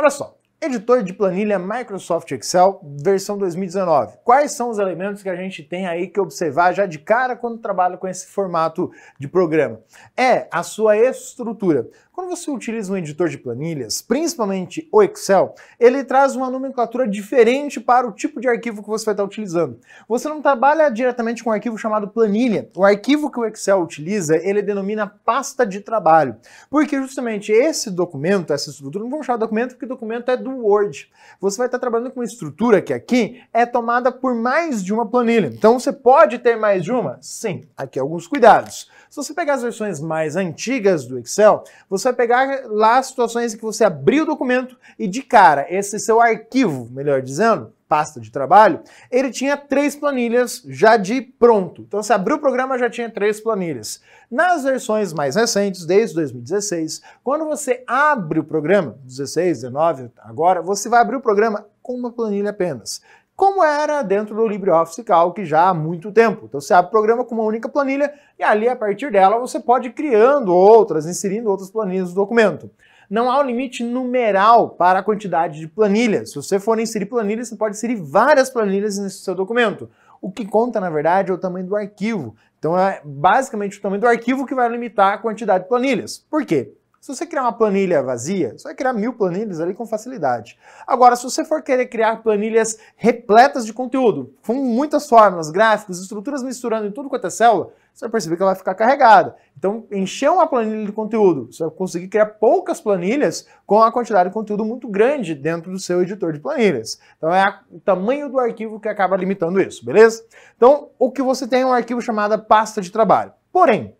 Olha só, Editor de planilha Microsoft Excel, versão 2019. Quais são os elementos que a gente tem aí que observar já de cara quando trabalha com esse formato de programa? É a sua estrutura. Quando você utiliza um editor de planilhas, principalmente o Excel, ele traz uma nomenclatura diferente para o tipo de arquivo que você vai estar utilizando. Você não trabalha diretamente com um arquivo chamado planilha. O arquivo que o Excel utiliza, ele denomina pasta de trabalho. Porque justamente esse documento, essa estrutura, não vamos chamar de documento porque documento é do do Word. Você vai estar trabalhando com uma estrutura que aqui é tomada por mais de uma planilha. Então você pode ter mais de uma? Sim, aqui alguns cuidados. Se você pegar as versões mais antigas do Excel, você vai pegar lá as situações em que você abriu o documento e de cara, esse seu arquivo, melhor dizendo, pasta de trabalho, ele tinha três planilhas já de pronto. Então, se abriu o programa, já tinha três planilhas. Nas versões mais recentes, desde 2016, quando você abre o programa, 16, 19, agora, você vai abrir o programa com uma planilha apenas. Como era dentro do LibreOffice Calc já há muito tempo. Então você abre o programa com uma única planilha e ali, a partir dela, você pode ir criando outras, inserindo outras planilhas do documento não há um limite numeral para a quantidade de planilhas. Se você for inserir planilhas, você pode inserir várias planilhas nesse seu documento. O que conta, na verdade, é o tamanho do arquivo. Então é basicamente o tamanho do arquivo que vai limitar a quantidade de planilhas. Por quê? Se você criar uma planilha vazia, você vai criar mil planilhas ali com facilidade. Agora, se você for querer criar planilhas repletas de conteúdo, com muitas fórmulas, gráficos, estruturas misturando em tudo quanto é célula, você vai perceber que ela vai ficar carregada. Então, encher uma planilha de conteúdo, você vai conseguir criar poucas planilhas com a quantidade de conteúdo muito grande dentro do seu editor de planilhas. Então, é a, o tamanho do arquivo que acaba limitando isso, beleza? Então, o que você tem é um arquivo chamado pasta de trabalho. Porém,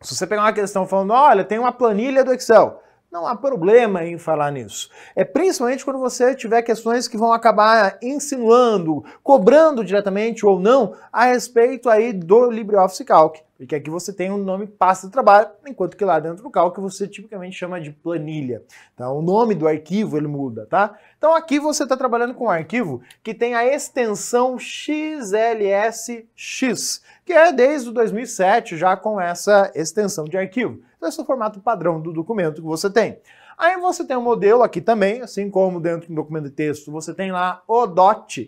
se você pegar uma questão falando, olha, tem uma planilha do Excel, não há problema em falar nisso. É principalmente quando você tiver questões que vão acabar insinuando, cobrando diretamente ou não a respeito aí do LibreOffice Calc. Porque aqui você tem um nome pasta de trabalho, enquanto que lá dentro do Calc você tipicamente chama de planilha. Então, o nome do arquivo ele muda, tá? Então aqui você está trabalhando com um arquivo que tem a extensão XLSX, que é desde 2007 já com essa extensão de arquivo. Então, esse é o formato padrão do documento que você tem. Aí você tem o um modelo aqui também, assim como dentro do documento de texto, você tem lá o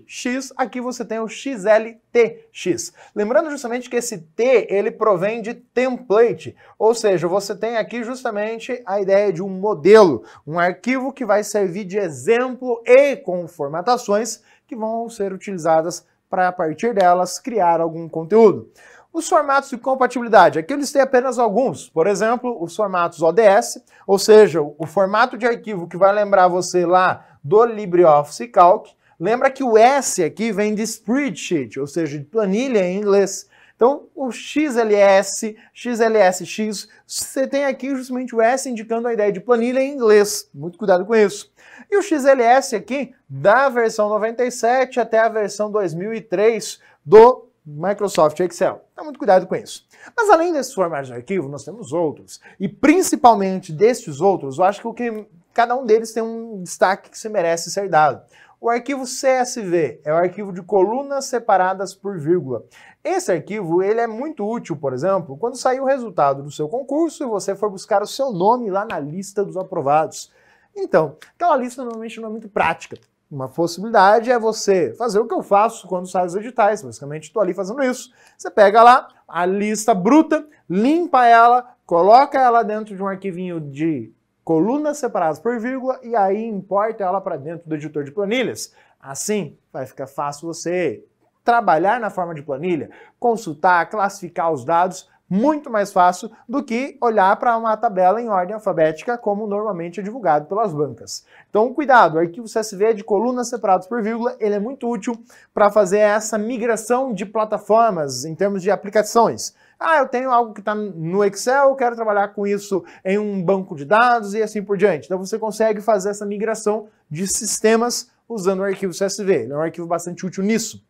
.x, aqui você tem o xltx. Lembrando justamente que esse t, ele provém de template, ou seja, você tem aqui justamente a ideia de um modelo, um arquivo que vai servir de exemplo e com formatações que vão ser utilizadas para, a partir delas, criar algum conteúdo. Os formatos de compatibilidade, aqui eu listei apenas alguns, por exemplo, os formatos ODS, ou seja, o formato de arquivo que vai lembrar você lá do LibreOffice Calc. Lembra que o S aqui vem de spreadsheet, ou seja, de planilha em inglês. Então, o XLS, XLSX, você tem aqui justamente o S indicando a ideia de planilha em inglês. Muito cuidado com isso. E o XLS aqui, da versão 97 até a versão 2003 do Microsoft Excel. Então, muito cuidado com isso. Mas além desses formatos de arquivo, nós temos outros. E principalmente destes outros, eu acho que o que cada um deles tem um destaque que se merece ser dado. O arquivo CSV é o arquivo de colunas separadas por vírgula. Esse arquivo ele é muito útil, por exemplo, quando sair o resultado do seu concurso e você for buscar o seu nome lá na lista dos aprovados. Então, aquela lista normalmente não é muito prática. Uma possibilidade é você fazer o que eu faço quando saio os editais, basicamente estou ali fazendo isso. Você pega lá a lista bruta, limpa ela, coloca ela dentro de um arquivinho de colunas separadas por vírgula e aí importa ela para dentro do editor de planilhas. Assim vai ficar fácil você trabalhar na forma de planilha, consultar, classificar os dados muito mais fácil do que olhar para uma tabela em ordem alfabética, como normalmente é divulgado pelas bancas. Então, cuidado, o arquivo CSV de colunas separadas por vírgula, ele é muito útil para fazer essa migração de plataformas em termos de aplicações. Ah, eu tenho algo que está no Excel, eu quero trabalhar com isso em um banco de dados e assim por diante. Então você consegue fazer essa migração de sistemas usando o arquivo CSV. Ele é um arquivo bastante útil nisso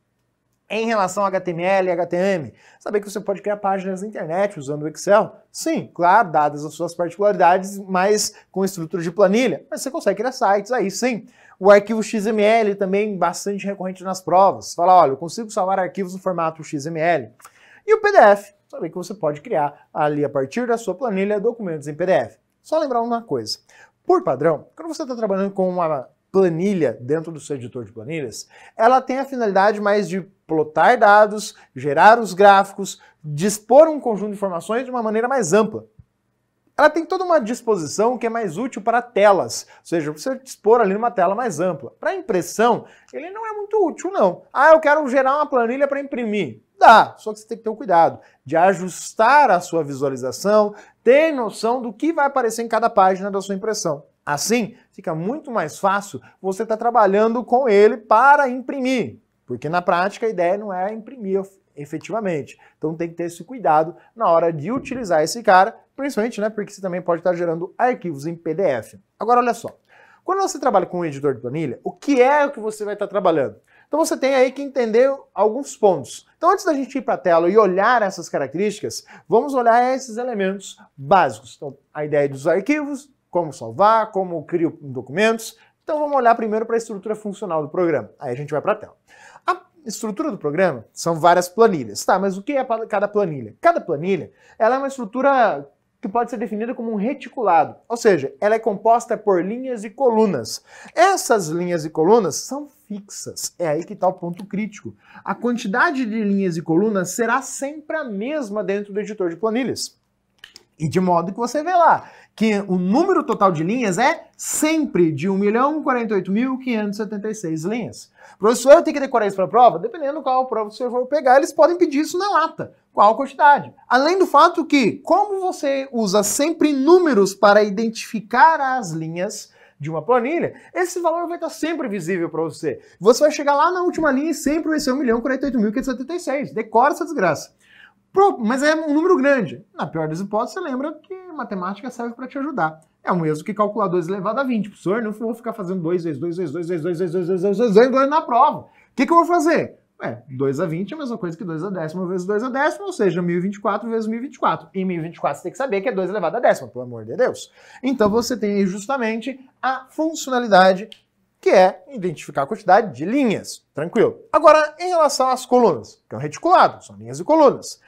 em relação a HTML e HTML. Saber que você pode criar páginas na internet usando o Excel? Sim, claro, dadas as suas particularidades, mas com estrutura de planilha. Mas você consegue criar sites aí, sim. O arquivo XML também bastante recorrente nas provas. Fala, olha, eu consigo salvar arquivos no formato XML. E o PDF, saber que você pode criar ali a partir da sua planilha documentos em PDF. Só lembrar uma coisa. Por padrão, quando você está trabalhando com uma planilha dentro do seu editor de planilhas, ela tem a finalidade mais de plotar dados, gerar os gráficos, dispor um conjunto de informações de uma maneira mais ampla. Ela tem toda uma disposição que é mais útil para telas, ou seja, você dispor ali numa tela mais ampla. Para impressão, ele não é muito útil não. Ah, eu quero gerar uma planilha para imprimir. Dá, só que você tem que ter o cuidado de ajustar a sua visualização, ter noção do que vai aparecer em cada página da sua impressão. Assim, fica muito mais fácil você estar tá trabalhando com ele para imprimir, porque na prática a ideia não é imprimir efetivamente. Então tem que ter esse cuidado na hora de utilizar esse cara, principalmente né, porque você também pode estar tá gerando arquivos em PDF. Agora olha só, quando você trabalha com um editor de planilha, o que é o que você vai estar tá trabalhando? Então você tem aí que entender alguns pontos. Então antes da gente ir para a tela e olhar essas características, vamos olhar esses elementos básicos. Então a ideia dos arquivos, como salvar, como crio documentos. Então vamos olhar primeiro para a estrutura funcional do programa. Aí a gente vai para a tela. A estrutura do programa são várias planilhas. Tá, mas o que é cada planilha? Cada planilha ela é uma estrutura que pode ser definida como um reticulado, ou seja, ela é composta por linhas e colunas. Essas linhas e colunas são fixas, é aí que está o ponto crítico. A quantidade de linhas e colunas será sempre a mesma dentro do editor de planilhas. E de modo que você vê lá, que o número total de linhas é sempre de 1.048.576 linhas. Professor, eu tenho que decorar isso para a prova? Dependendo qual prova você for pegar, eles podem pedir isso na lata. Qual a quantidade? Além do fato que, como você usa sempre números para identificar as linhas, de uma planilha, esse valor vai estar sempre visível para você. Você vai chegar lá na última linha e sempre vai ser 1 milhão 48.576. Decora essa desgraça. Mas é um número grande. Na pior das hipóteses, você lembra que matemática serve para te ajudar. É o mesmo que calcular 2 elevado a 20. Professor, não vou ficar fazendo 2 vezes 2 vezes 2 vezes 2 vezes 2 vezes 2 vezes 2 na prova. O que, que eu vou fazer? vezes 2 a 20 é a mesma coisa que 2 a décima vezes 2 a décima, ou seja, 1024 vezes 1024. E 1024 você tem que saber que é 2 elevado a décima, pelo amor de Deus. Então você tem aí justamente a funcionalidade que é identificar a quantidade de linhas. Tranquilo. Agora, em relação às colunas, que é um reticulado, são linhas e colunas.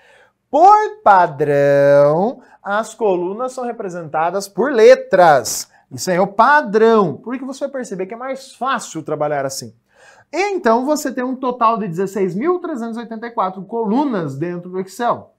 Por padrão, as colunas são representadas por letras. Isso aí é o padrão. Por que você vai perceber que é mais fácil trabalhar assim? Então você tem um total de 16.384 colunas dentro do Excel.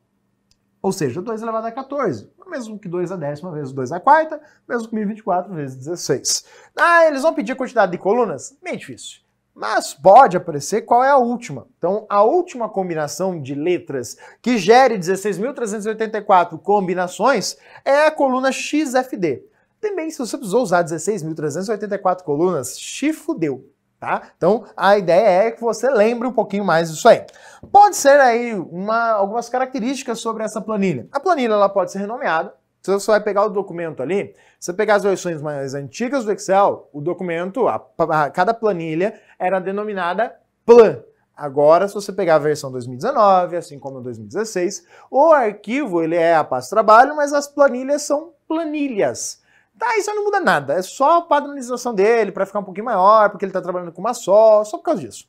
Ou seja, 2 elevado a 14. Mesmo que 2 a décima vezes 2 a quarta, mesmo que 1024 vezes 16. Ah, eles vão pedir a quantidade de colunas? Meio difícil. Mas pode aparecer qual é a última. Então, a última combinação de letras que gere 16.384 combinações é a coluna XFD. Também, se você precisou usar 16.384 colunas, chifudeu, fudeu. Tá? Então, a ideia é que você lembre um pouquinho mais disso aí. Pode ser aí uma, algumas características sobre essa planilha. A planilha ela pode ser renomeada, se você vai pegar o documento ali, você pegar as versões mais antigas do Excel, o documento, a, a, cada planilha era denominada plan. Agora, se você pegar a versão 2019, assim como 2016, o arquivo ele é a pasta trabalho, mas as planilhas são planilhas. Tá, isso não muda nada, é só a padronização dele para ficar um pouquinho maior, porque ele está trabalhando com uma só, só por causa disso.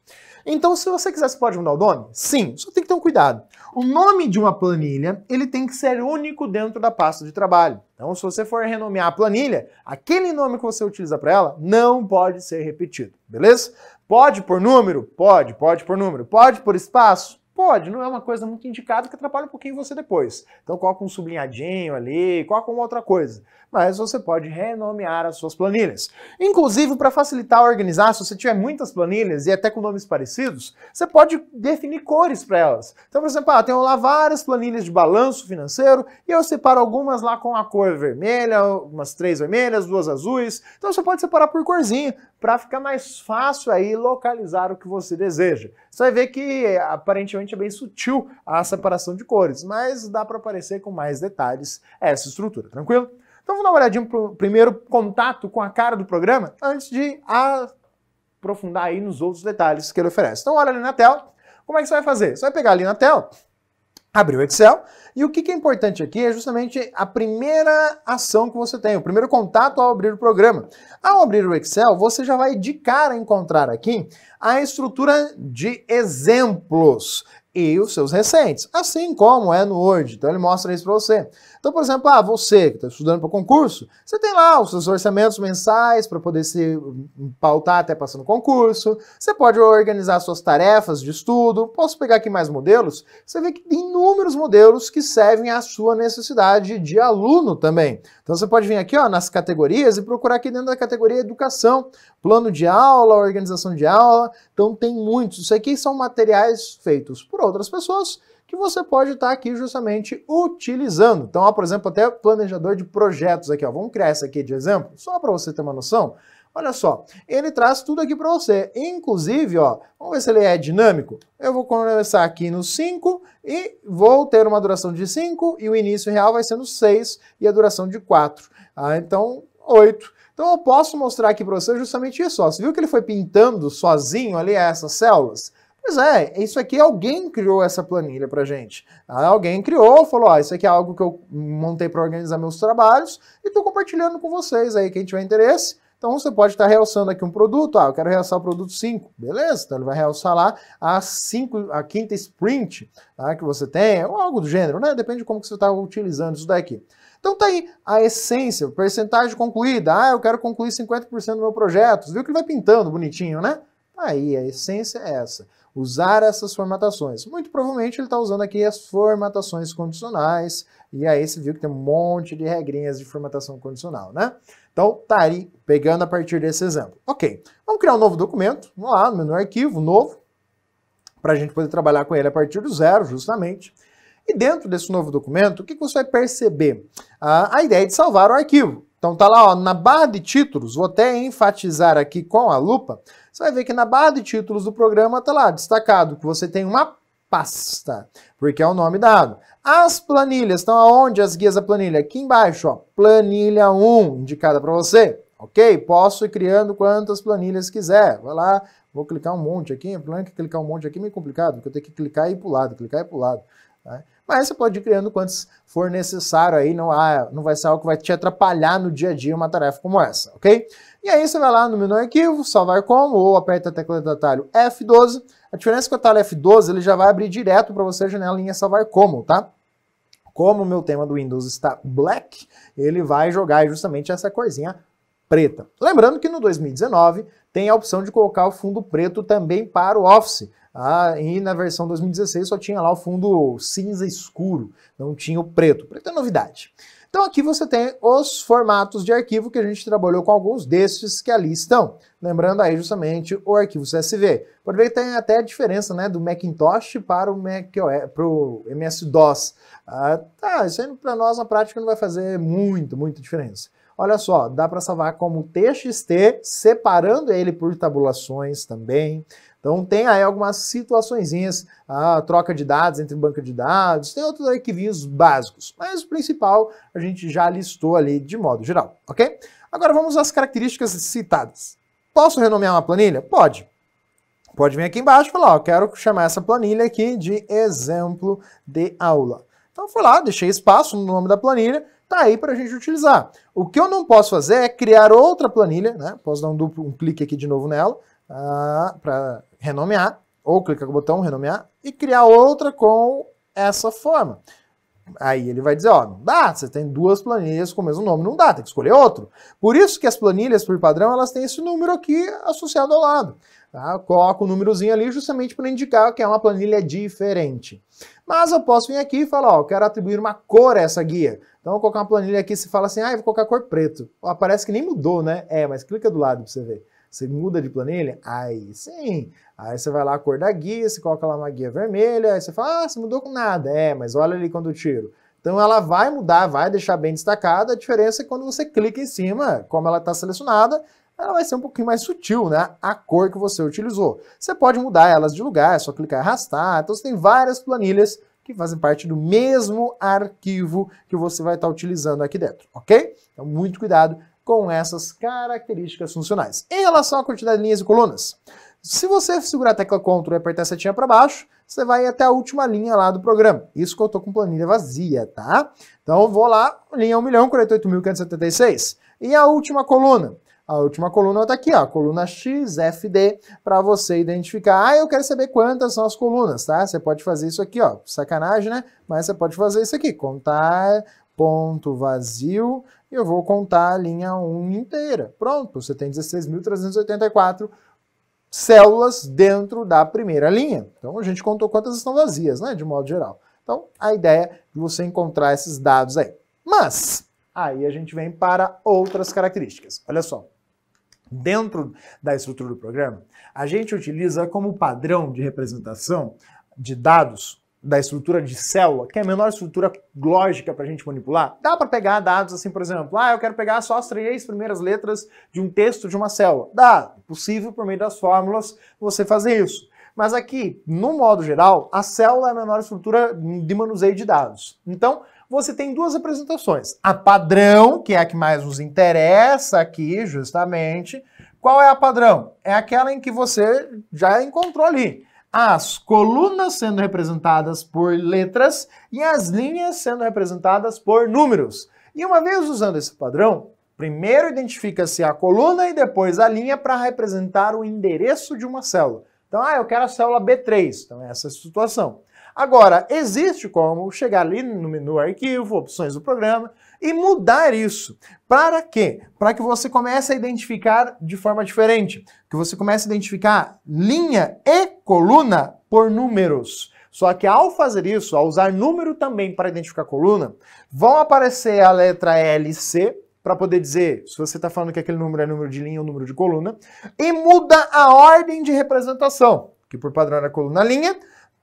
Então, se você quiser, você pode mudar o nome? Sim, só tem que ter um cuidado. O nome de uma planilha, ele tem que ser único dentro da pasta de trabalho. Então, se você for renomear a planilha, aquele nome que você utiliza para ela não pode ser repetido, beleza? Pode por número? Pode, pode por número. Pode por espaço? Pode, não é uma coisa muito indicada que atrapalha um pouquinho você depois. Então coloca um sublinhadinho ali, coloca uma outra coisa. Mas você pode renomear as suas planilhas. Inclusive, para facilitar organizar, se você tiver muitas planilhas e até com nomes parecidos, você pode definir cores para elas. Então, por exemplo, ah, eu tenho lá várias planilhas de balanço financeiro e eu separo algumas lá com a cor vermelha, umas três vermelhas, duas azuis. Então você pode separar por corzinha para ficar mais fácil aí localizar o que você deseja. Você vai ver que aparentemente é bem sutil a separação de cores, mas dá para aparecer com mais detalhes essa estrutura, tranquilo? Então vamos dar uma olhadinha pro primeiro contato com a cara do programa, antes de aprofundar aí nos outros detalhes que ele oferece. Então olha ali na tela, como é que você vai fazer? Você vai pegar ali na tela, Abriu o Excel. E o que, que é importante aqui é justamente a primeira ação que você tem, o primeiro contato ao abrir o programa. Ao abrir o Excel, você já vai de cara encontrar aqui a estrutura de exemplos e os seus recentes, assim como é no Word. Então ele mostra isso para você. Então, por exemplo, ah, você que está estudando para concurso, você tem lá os seus orçamentos mensais para poder se hum, pautar até passando concurso. Você pode organizar suas tarefas de estudo. Posso pegar aqui mais modelos? Você vê que tem inúmeros modelos que servem à sua necessidade de aluno também. Então você pode vir aqui ó, nas categorias e procurar aqui dentro da categoria educação, plano de aula, organização de aula. Então tem muitos. Isso aqui são materiais feitos por outras pessoas que você pode estar tá aqui justamente utilizando. Então, ó, por exemplo, até planejador de projetos aqui, ó. Vamos criar essa aqui de exemplo, só para você ter uma noção. Olha só, ele traz tudo aqui para você. Inclusive, ó, vamos ver se ele é dinâmico. Eu vou começar aqui no 5 e vou ter uma duração de 5 e o início real vai ser no 6 e a duração de 4. Ah, então, 8. Então eu posso mostrar aqui para você justamente isso. Ó. Você viu que ele foi pintando sozinho ali essas células? Pois é, isso aqui alguém criou essa planilha para gente. Alguém criou, falou, ah, isso aqui é algo que eu montei para organizar meus trabalhos e estou compartilhando com vocês aí, quem tiver interesse. Então você pode estar tá realçando aqui um produto, ah, eu quero realçar o produto 5, beleza? Então ele vai realçar lá a, cinco, a quinta sprint tá, que você tem, ou algo do gênero, né? Depende de como que você está utilizando isso daqui. Então tá aí a essência, percentagem concluída. Ah, eu quero concluir 50% do meu projeto. Você viu que ele vai pintando bonitinho, né? Tá aí a essência é essa usar essas formatações. Muito provavelmente ele está usando aqui as formatações condicionais, e aí você viu que tem um monte de regrinhas de formatação condicional, né? Então, tá aí, pegando a partir desse exemplo. Ok, vamos criar um novo documento, vamos lá, no menu arquivo, novo, para a gente poder trabalhar com ele a partir do zero, justamente. E dentro desse novo documento, o que, que você vai perceber? Ah, a ideia é de salvar o arquivo. Então tá lá, ó, na barra de títulos, vou até enfatizar aqui com a lupa, você vai ver que na barra de títulos do programa está lá destacado que você tem uma pasta, porque é o nome dado. As planilhas estão aonde as guias da planilha? Aqui embaixo, ó, planilha 1, indicada para você, ok? Posso ir criando quantas planilhas quiser. Vai lá, vou clicar um monte aqui, é plano que clicar um monte aqui é meio complicado, porque eu tenho que clicar e ir para o lado, clicar e ir para o lado. Tá? Mas você pode ir criando quantos for necessário aí, não, há, não vai ser algo que vai te atrapalhar no dia a dia uma tarefa como essa, ok? E aí você vai lá no menu arquivo, salvar como, ou aperta a tecla de atalho F12. A diferença é que o atalho F12 ele já vai abrir direto para você a janela em salvar como, tá? Como o meu tema do Windows está black, ele vai jogar justamente essa corzinha preta. Lembrando que no 2019 tem a opção de colocar o fundo preto também para o Office. Ah, e na versão 2016 só tinha lá o fundo cinza escuro, não tinha o preto. Preto é novidade. Então aqui você tem os formatos de arquivo que a gente trabalhou com alguns destes que ali estão. Lembrando aí justamente o arquivo CSV. Pode ver que tem até a diferença né, do Macintosh para o, Mac, MS-DOS. Ah, tá, isso aí para nós na prática não vai fazer muito, muita diferença. Olha só, dá para salvar como TXT, separando ele por tabulações também. Então tem aí algumas situaçõeszinhas, a troca de dados entre banca de dados, tem outros arquivinhos básicos, mas o principal a gente já listou ali de modo geral, ok? Agora vamos às características citadas. Posso renomear uma planilha? Pode. Pode vir aqui embaixo e falar, ó, quero chamar essa planilha aqui de exemplo de aula. Então fui lá, deixei espaço no nome da planilha, tá aí para a gente utilizar. O que eu não posso fazer é criar outra planilha, né? Posso dar um duplo um clique aqui de novo nela, ah, para renomear, ou clicar no botão renomear, e criar outra com essa forma. Aí ele vai dizer, ó, não dá, você tem duas planilhas com o mesmo nome, não dá, tem que escolher outro. Por isso que as planilhas, por padrão, elas têm esse número aqui associado ao lado. Tá? o um númerozinho ali justamente para indicar que é uma planilha diferente. Mas eu posso vir aqui e falar, ó, eu quero atribuir uma cor a essa guia. Então eu vou colocar uma planilha aqui, se fala assim, ah, eu vou colocar cor preto. Ó, parece que nem mudou, né? É, mas clica do lado para você ver. Você muda de planilha? Aí sim. Aí você vai lá cor da guia, você coloca lá uma guia vermelha, aí você fala, ah, você mudou com nada. É, mas olha ali quando eu tiro. Então ela vai mudar, vai deixar bem destacada. A diferença é que quando você clica em cima, como ela está selecionada, ela vai ser um pouquinho mais sutil, né? A cor que você utilizou. Você pode mudar elas de lugar, é só clicar e arrastar. Então você tem várias planilhas que fazem parte do mesmo arquivo que você vai estar tá utilizando aqui dentro, ok? Então muito cuidado com essas características funcionais. Em relação à quantidade de linhas e colunas, se você segurar a tecla CTRL e apertar a setinha para baixo, você vai até a última linha lá do programa. Isso que eu estou com planilha vazia, tá? Então vou lá, linha 1.048.576. E a última coluna? A última coluna está aqui, ó, a coluna XFD, para você identificar. Ah, eu quero saber quantas são as colunas, tá? Você pode fazer isso aqui, ó, sacanagem, né? Mas você pode fazer isso aqui, contar ponto vazio, e eu vou contar a linha 1 inteira. Pronto, você tem 16.384 células dentro da primeira linha. Então a gente contou quantas estão vazias, né, de modo geral. Então a ideia é de você encontrar esses dados aí. Mas aí a gente vem para outras características. Olha só. Dentro da estrutura do programa, a gente utiliza como padrão de representação de dados da estrutura de célula, que é a menor estrutura lógica para a gente manipular, dá para pegar dados assim, por exemplo, ah, eu quero pegar só as três primeiras letras de um texto de uma célula. Dá, possível por meio das fórmulas você fazer isso. Mas aqui, no modo geral, a célula é a menor estrutura de manuseio de dados. Então, você tem duas apresentações. A padrão, que é a que mais nos interessa aqui, justamente. Qual é a padrão? É aquela em que você já encontrou ali as colunas sendo representadas por letras e as linhas sendo representadas por números. E uma vez usando esse padrão, primeiro identifica-se a coluna e depois a linha para representar o endereço de uma célula. Então, ah, eu quero a célula B3, então é essa situação. Agora, existe como chegar ali no menu arquivo, opções do programa, e mudar isso. Para quê? Para que você comece a identificar de forma diferente, que você comece a identificar linha e coluna por números. Só que ao fazer isso, ao usar número também para identificar coluna, vão aparecer a letra LC, para poder dizer se você está falando que aquele número é número de linha ou número de coluna, e muda a ordem de representação, que por padrão era coluna-linha,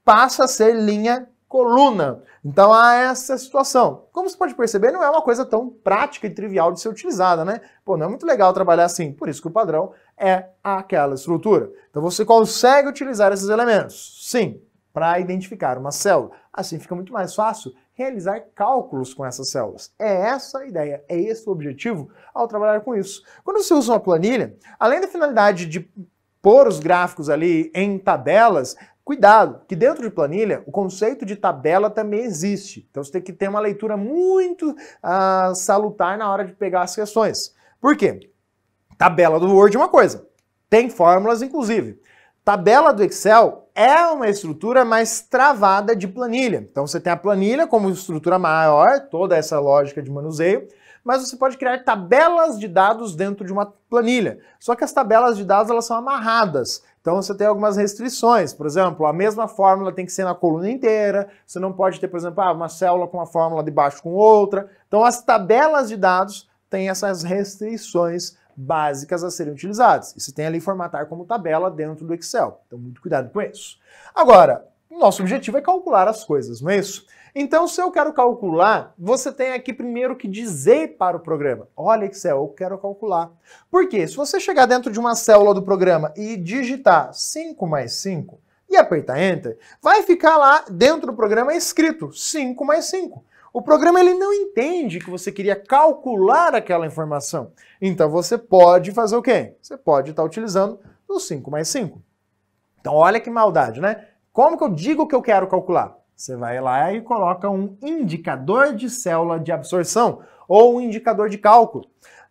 passa a ser linha coluna. Então há essa situação. Como você pode perceber, não é uma coisa tão prática e trivial de ser utilizada, né? Pô, não é muito legal trabalhar assim, por isso que o padrão é aquela estrutura. Então você consegue utilizar esses elementos, sim, para identificar uma célula. Assim fica muito mais fácil realizar cálculos com essas células. É essa a ideia, é esse o objetivo ao trabalhar com isso. Quando você usa uma planilha, além da finalidade de pôr os gráficos ali em tabelas, cuidado, que dentro de planilha o conceito de tabela também existe. Então você tem que ter uma leitura muito ah, salutar na hora de pegar as questões. Por quê? Tabela do Word é uma coisa, tem fórmulas inclusive. Tabela do Excel é uma estrutura mais travada de planilha. Então você tem a planilha como estrutura maior, toda essa lógica de manuseio, mas você pode criar tabelas de dados dentro de uma planilha. Só que as tabelas de dados elas são amarradas. Então você tem algumas restrições, por exemplo, a mesma fórmula tem que ser na coluna inteira, você não pode ter, por exemplo, ah, uma célula com uma fórmula debaixo com outra. Então as tabelas de dados têm essas restrições básicas a serem utilizadas. E você tem ali formatar como tabela dentro do Excel. Então muito cuidado com isso. Agora, nosso objetivo é calcular as coisas, não é isso? Então, se eu quero calcular, você tem aqui primeiro que dizer para o programa: olha, Excel, eu quero calcular. Por quê? Se você chegar dentro de uma célula do programa e digitar 5 mais 5 e apertar Enter, vai ficar lá dentro do programa escrito 5 mais 5. O programa ele não entende que você queria calcular aquela informação. Então você pode fazer o quê? Você pode estar utilizando o 5 mais 5. Então olha que maldade, né? Como que eu digo que eu quero calcular? Você vai lá e coloca um indicador de célula de absorção ou um indicador de cálculo.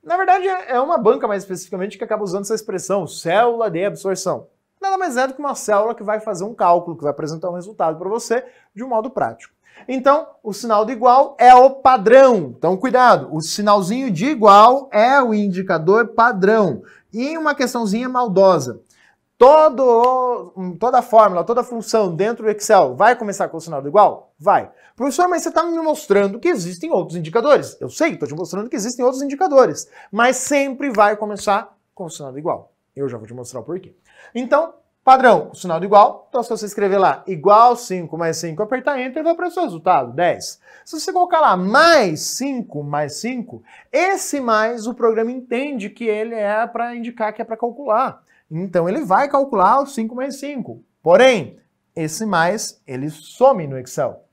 Na verdade, é uma banca mais especificamente que acaba usando essa expressão, célula de absorção. Nada mais é do que uma célula que vai fazer um cálculo, que vai apresentar um resultado para você de um modo prático. Então, o sinal de igual é o padrão. Então, cuidado, o sinalzinho de igual é o indicador padrão. E uma questãozinha maldosa todo, hum, toda a fórmula, toda a função dentro do Excel vai começar com o sinal do igual? Vai. Professor, mas você está me mostrando que existem outros indicadores. Eu sei, estou te mostrando que existem outros indicadores, mas sempre vai começar com o sinal do igual. Eu já vou te mostrar o porquê. Então, padrão, o sinal do igual. Então, se você escrever lá igual 5 mais 5, apertar Enter, vai para o seu resultado, 10. Se você colocar lá mais 5 mais 5, esse mais o programa entende que ele é para indicar que é para calcular. Então ele vai calcular o 5 mais 5. Porém, esse mais ele some no Excel.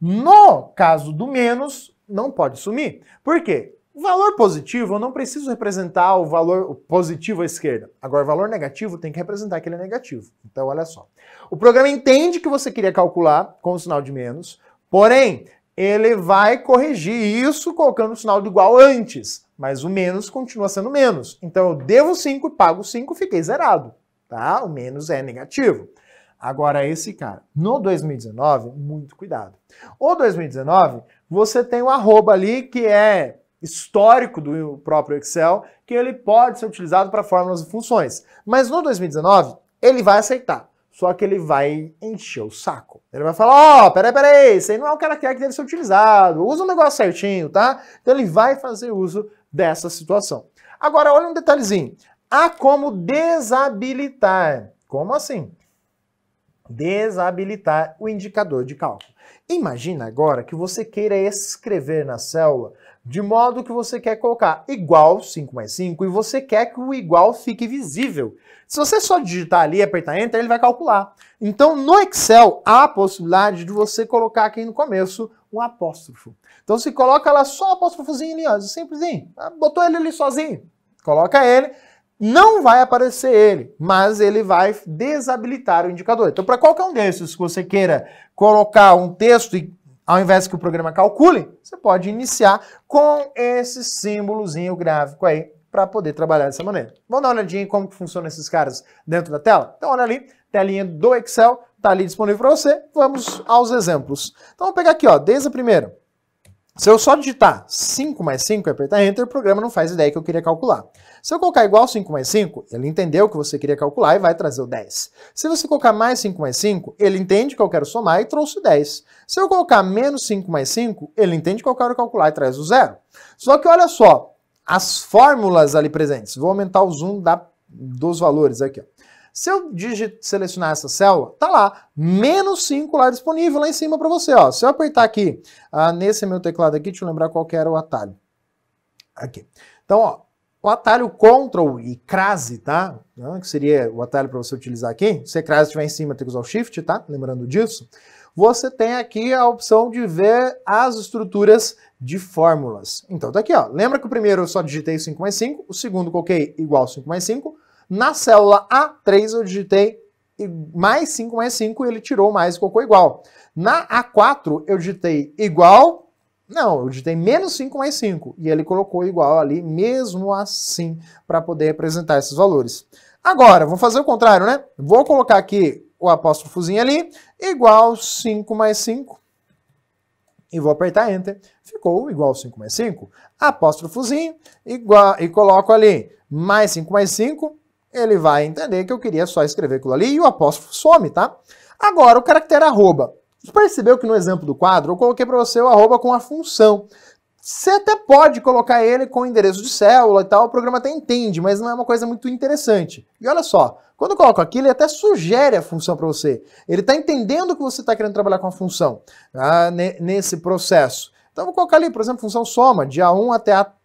No caso do menos, não pode sumir. Por quê? Valor positivo, eu não preciso representar o valor positivo à esquerda. Agora, valor negativo tem que representar aquele negativo. Então, olha só. O programa entende que você queria calcular com o sinal de menos, porém, ele vai corrigir isso colocando o sinal de igual antes. Mas o menos continua sendo menos. Então eu devo 5, pago 5, fiquei zerado. Tá? O menos é negativo. Agora, esse cara, no 2019, muito cuidado. O 2019, você tem o um arroba ali que é histórico do próprio Excel, que ele pode ser utilizado para fórmulas e funções. Mas no 2019, ele vai aceitar. Só que ele vai encher o saco. Ele vai falar, ó, oh, peraí, peraí, isso aí não é o cara que deve ser utilizado, usa o negócio certinho, tá? Então ele vai fazer uso dessa situação. Agora, olha um detalhezinho. Há como desabilitar. Como assim? Desabilitar o indicador de cálculo. Imagina agora que você queira escrever na célula de modo que você quer colocar igual 5 mais 5 e você quer que o igual fique visível. Se você só digitar ali e apertar Enter, ele vai calcular. Então, no Excel, há a possibilidade de você colocar aqui no começo um apóstrofo. Então se coloca lá só o apóstrofozinho ali, ó, simplesinho. Ah, botou ele ali sozinho. Coloca ele, não vai aparecer ele, mas ele vai desabilitar o indicador. Então, para qualquer um desses que você queira colocar um texto e ao invés que o programa calcule, você pode iniciar com esse símbolozinho gráfico aí para poder trabalhar dessa maneira. Vamos dar uma olhadinha em como que funcionam esses caras dentro da tela? Então, olha ali, telinha do Excel, está ali disponível para você. Vamos aos exemplos. Então, vou pegar aqui, ó, desde a primeira. Se eu só digitar 5 mais 5 e apertar Enter, o programa não faz ideia que eu queria calcular. Se eu colocar igual 5 mais 5, ele entendeu que você queria calcular e vai trazer o 10. Se você colocar mais 5 mais 5, ele entende que eu quero somar e trouxe o 10. Se eu colocar menos 5 mais 5, ele entende que eu quero calcular e traz o zero. Só que olha só, as fórmulas ali presentes. Vou aumentar o zoom da, dos valores aqui. Ó. Se eu digit, selecionar essa célula, tá lá, menos 5 lá disponível lá em cima para você. Ó. Se eu apertar aqui, ah, nesse meu teclado aqui, deixa eu lembrar qual era o atalho. Aqui. Então, ó, o atalho Ctrl e crase, tá? Então, que seria o atalho para você utilizar aqui. Se a crase estiver em cima, tem que usar o Shift, tá? Lembrando disso. Você tem aqui a opção de ver as estruturas de fórmulas. Então tá aqui, ó. Lembra que o primeiro eu só digitei 5 mais 5, o segundo coloquei igual 5 mais 5, na célula A3 eu digitei mais 5 mais 5 e ele tirou mais e colocou igual. Na A4 eu digitei igual não, eu digitei menos 5 mais 5 e ele colocou igual ali, mesmo assim, para poder representar esses valores. Agora, vou fazer o contrário, né? Vou colocar aqui o apóstrofozinho ali, igual 5 mais 5, e vou apertar Enter, ficou igual 5 mais 5. Apóstrofozinho, igual, e coloco ali mais 5 mais 5, ele vai entender que eu queria só escrever aquilo ali e o apóstrofo some, tá? Agora, o caractere arroba. Você percebeu que no exemplo do quadro eu coloquei para você o arroba com a função. Você até pode colocar ele com endereço de célula e tal, o programa até entende, mas não é uma coisa muito interessante. E olha só, quando eu coloco aqui, ele até sugere a função para você. Ele está entendendo que você está querendo trabalhar com a função ah, nesse processo. Então, vou colocar ali, por exemplo, função soma, de A1 até A3.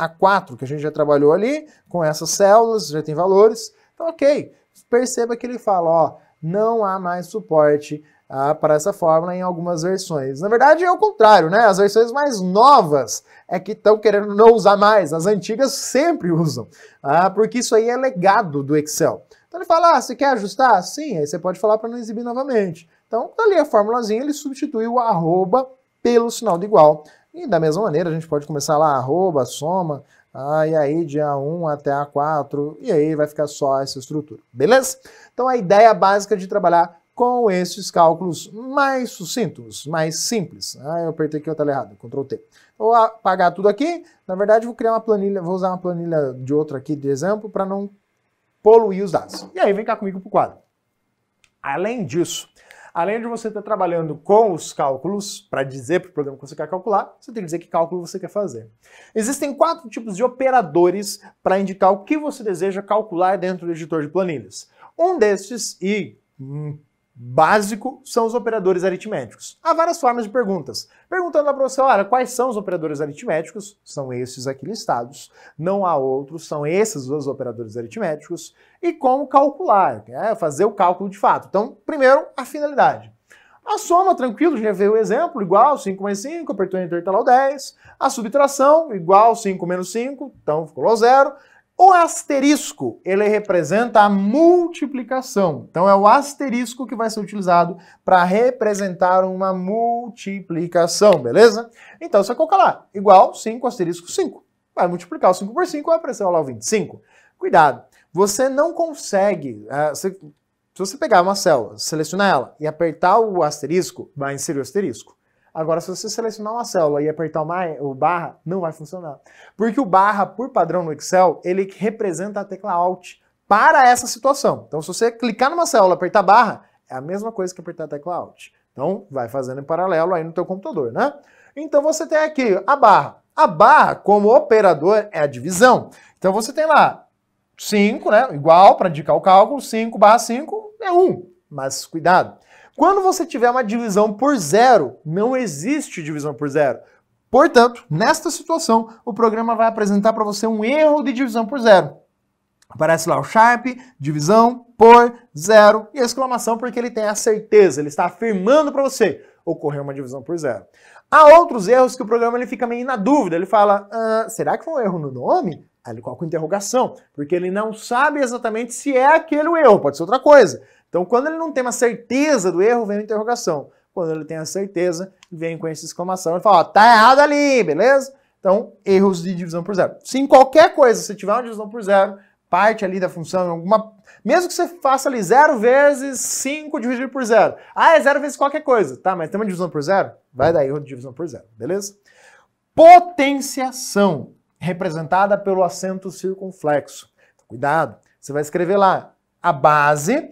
A4 que a gente já trabalhou ali, com essas células, já tem valores. Então, ok. Perceba que ele fala, ó, não há mais suporte ah, para essa fórmula em algumas versões. Na verdade, é o contrário, né? As versões mais novas é que estão querendo não usar mais. As antigas sempre usam, ah, porque isso aí é legado do Excel. Então ele fala, ah, você quer ajustar? Sim, aí você pode falar para não exibir novamente. Então, tá ali a formulazinha, ele substitui o arroba pelo sinal de igual. E da mesma maneira, a gente pode começar lá, arroba, soma, ah, e aí de A1 até A4, e aí vai ficar só essa estrutura, beleza? Então a ideia básica de trabalhar com esses cálculos mais sucintos, mais simples. Ah, eu apertei aqui eu tela tá errado, Ctrl T. Vou apagar tudo aqui, na verdade vou criar uma planilha, vou usar uma planilha de outra aqui de exemplo para não poluir os dados. E aí vem cá comigo para o quadro. Além disso, Além de você estar trabalhando com os cálculos, para dizer para o programa que você quer calcular, você tem que dizer que cálculo você quer fazer. Existem quatro tipos de operadores para indicar o que você deseja calcular dentro do editor de planilhas. Um destes, e hum, básico são os operadores aritméticos. Há várias formas de perguntas. Perguntando você professora, quais são os operadores aritméticos? São esses aqui listados. Não há outros, são esses os operadores aritméticos. E como calcular, né? fazer o cálculo de fato. Então, primeiro, a finalidade. A soma, tranquilo, já veio o exemplo, igual 5 mais 5, apertou tá o intervalo 10. A subtração, igual 5 menos 5, então ficou zero. O asterisco, ele representa a multiplicação. Então é o asterisco que vai ser utilizado para representar uma multiplicação, beleza? Então você coloca lá, igual 5 asterisco 5. Vai multiplicar o 5 por 5, vai aparecer lá o 25. Cuidado, você não consegue... Uh, se você pegar uma célula, selecionar ela e apertar o asterisco, vai inserir o asterisco. Agora, se você selecionar uma célula e apertar o barra, não vai funcionar. Porque o barra, por padrão no Excel, ele representa a tecla Alt para essa situação. Então, se você clicar numa célula e apertar barra, é a mesma coisa que apertar a tecla Alt. Então, vai fazendo em paralelo aí no teu computador, né? Então, você tem aqui a barra. A barra, como operador, é a divisão. Então, você tem lá 5, né? Igual, para indicar o cálculo, 5 barra 5 é 1. Mas, cuidado. Quando você tiver uma divisão por zero, não existe divisão por zero. Portanto, nesta situação, o programa vai apresentar para você um erro de divisão por zero. Aparece lá o Sharp, divisão por zero e exclamação porque ele tem a certeza, ele está afirmando para você, ocorreu uma divisão por zero. Há outros erros que o programa ele fica meio na dúvida, ele fala, ah, será que foi um erro no nome? Aí ele coloca interrogação, porque ele não sabe exatamente se é aquele o erro, pode ser outra coisa. Então, quando ele não tem uma certeza do erro, vem uma interrogação. Quando ele tem a certeza, vem com essa exclamação e fala: ó, tá errado ali, beleza? Então, erros de divisão por zero. Se em qualquer coisa você tiver uma divisão por zero, parte ali da função, alguma. Mesmo que você faça ali 0 vezes 5 dividido por zero. Ah, é 0 vezes qualquer coisa. Tá, mas tem uma divisão por zero? Vai dar erro de divisão por zero, beleza? Potenciação, representada pelo acento circunflexo. Cuidado, você vai escrever lá a base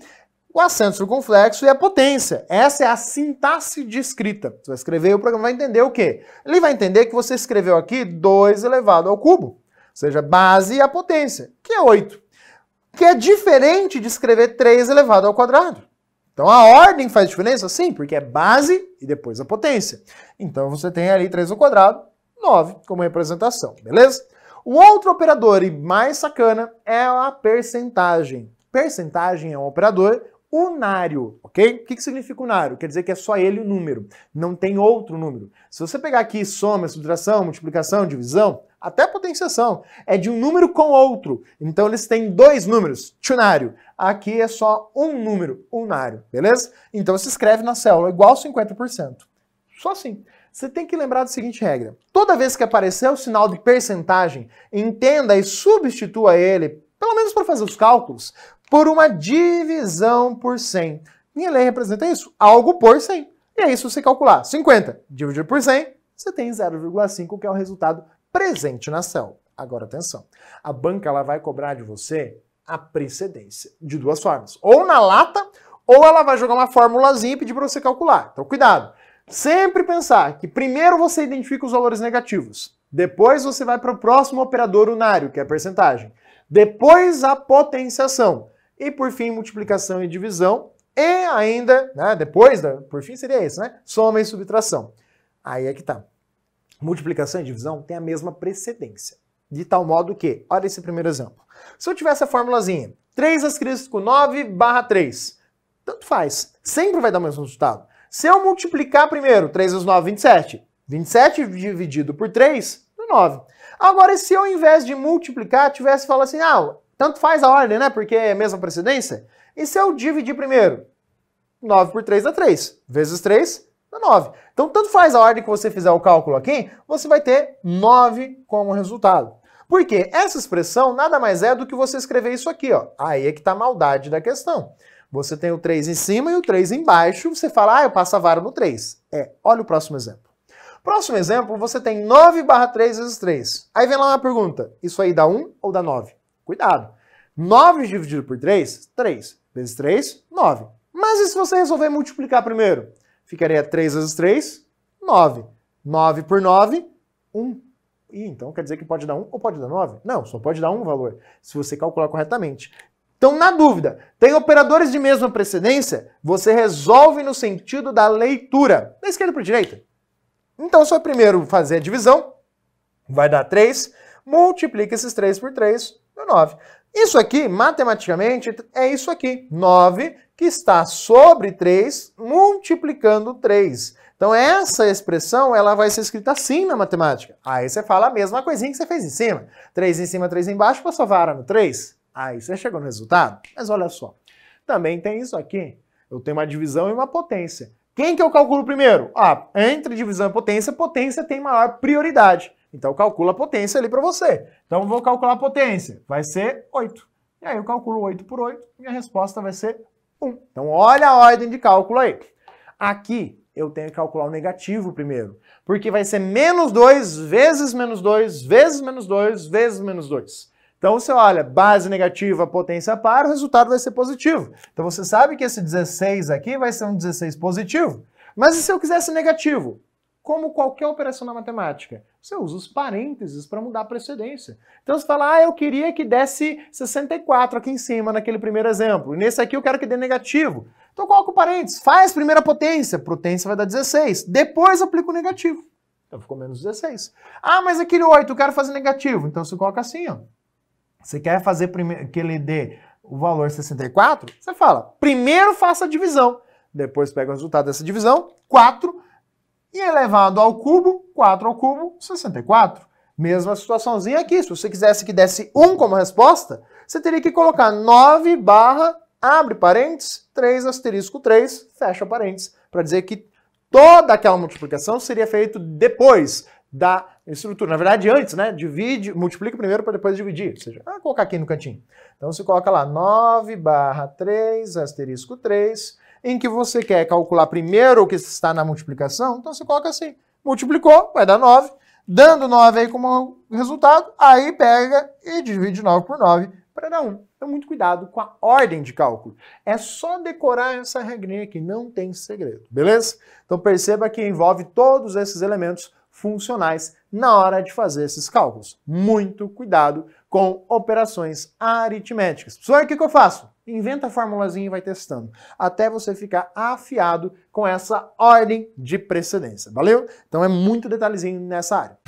o acento circunflexo e a potência. Essa é a sintaxe de escrita. Você vai escrever e o programa vai entender o quê? Ele vai entender que você escreveu aqui 2 elevado ao cubo, ou seja, base e a potência, que é 8, que é diferente de escrever 3 elevado ao quadrado. Então a ordem faz diferença? Sim, porque é base e depois a potência. Então você tem ali 3 ao quadrado, 9 como representação, beleza? O outro operador e mais sacana é a percentagem. Percentagem é um operador unário, ok? O que, que significa unário? Quer dizer que é só ele o número, não tem outro número. Se você pegar aqui soma, subtração, multiplicação, divisão, até potenciação, é de um número com outro. Então eles têm dois números, tunário. Aqui é só um número, unário, beleza? Então se escreve na célula igual 50%. Só assim. Você tem que lembrar da seguinte regra. Toda vez que aparecer o sinal de percentagem, entenda e substitua ele pelo menos para fazer os cálculos, por uma divisão por 100. Minha lei representa isso, algo por 100. E é isso você calcular. 50 dividido por 100, você tem 0,5, que é o resultado presente na célula. Agora, atenção. A banca ela vai cobrar de você a precedência, de duas formas. Ou na lata, ou ela vai jogar uma formulazinha e pedir para você calcular. Então, cuidado. Sempre pensar que primeiro você identifica os valores negativos. Depois você vai para o próximo operador unário, que é a percentagem. Depois a potenciação. E por fim, multiplicação e divisão. E ainda, né, depois, da, por fim seria isso, né? Soma e subtração. Aí é que tá. Multiplicação e divisão tem a mesma precedência. De tal modo que, olha esse primeiro exemplo. Se eu tivesse a formulazinha 3 asterisco 9 barra 3, tanto faz, sempre vai dar o mesmo resultado. Se eu multiplicar primeiro 3 vezes 9, 27. 27 dividido por 3, 9. Agora, se eu, ao invés de multiplicar, tivesse falado assim, ah, tanto faz a ordem, né? Porque é a mesma precedência. E se eu dividir primeiro? 9 por 3 dá 3. Vezes 3 dá 9. Então, tanto faz a ordem que você fizer o cálculo aqui, você vai ter 9 como resultado. Porque essa expressão nada mais é do que você escrever isso aqui, ó. Aí é que tá a maldade da questão. Você tem o 3 em cima e o 3 embaixo, você fala, ah, eu passo a vara no 3. É, olha o próximo exemplo. Próximo exemplo, você tem 9 barra 3 vezes 3. Aí vem lá uma pergunta, isso aí dá 1 ou dá 9? Cuidado. 9 dividido por 3, 3. Vezes 3, 9. Mas e se você resolver multiplicar primeiro? Ficaria 3 vezes 3, 9. 9 por 9, 1. E então quer dizer que pode dar 1 ou pode dar 9? Não, só pode dar um valor, se você calcular corretamente. Então, na dúvida, tem operadores de mesma precedência? Você resolve no sentido da leitura, da esquerda para a direita. Então, só primeiro fazer a divisão, vai dar 3, multiplica esses 3 por 3, 9. Isso aqui, matematicamente, é isso aqui. 9 que está sobre 3 multiplicando 3. Então, essa expressão ela vai ser escrita assim na matemática. Aí você fala a mesma coisinha que você fez em cima. 3 em cima, 3 embaixo, passou vara no 3. Aí você chegou no resultado. Mas olha só, também tem isso aqui. Eu tenho uma divisão e uma potência. Quem que eu calculo primeiro? Ah, entre divisão e potência, potência tem maior prioridade. Então calcula a potência ali para você. Então vou calcular a potência, vai ser 8. E aí eu calculo 8 por 8, minha resposta vai ser 1. Então olha a ordem de cálculo aí. Aqui eu tenho que calcular o negativo primeiro, porque vai ser menos 2 vezes menos 2 vezes menos 2 vezes menos 2. Então você olha, base negativa, potência par, o resultado vai ser positivo. Então você sabe que esse 16 aqui vai ser um 16 positivo. Mas e se eu quisesse negativo? Como qualquer operação na matemática, você usa os parênteses para mudar a precedência. Então você fala, ah, eu queria que desse 64 aqui em cima naquele primeiro exemplo. E nesse aqui eu quero que dê negativo. Então coloca o parênteses, faz primeira potência, potência vai dar 16. Depois aplica o negativo. Então ficou menos 16. Ah, mas aquele 8 eu quero fazer negativo. Então você coloca assim, ó. Você quer fazer que ele dê o valor 64? Você fala, primeiro faça a divisão. Depois pega o resultado dessa divisão, 4, e elevado é ao cubo, 4 ao cubo, 64. Mesma situaçãozinha aqui. Se você quisesse que desse 1 como resposta, você teria que colocar 9 barra, abre parênteses, 3 asterisco 3, fecha parênteses, para dizer que toda aquela multiplicação seria feita depois da estrutura. Na verdade, antes, né? Divide, multiplica primeiro para depois dividir. Ou seja, ah, colocar aqui no cantinho. Então, você coloca lá 9 barra 3, asterisco 3, em que você quer calcular primeiro o que está na multiplicação, então você coloca assim, multiplicou, vai dar 9, dando 9 aí como resultado, aí pega e divide 9 por 9 para dar 1. Então muito cuidado com a ordem de cálculo. É só decorar essa regrinha aqui, não tem segredo, beleza? Então perceba que envolve todos esses elementos funcionais na hora de fazer esses cálculos. Muito cuidado com operações aritméticas. Pessoal, o que, que eu faço? inventa a formulazinha e vai testando, até você ficar afiado com essa ordem de precedência, valeu? Então é muito detalhezinho nessa área.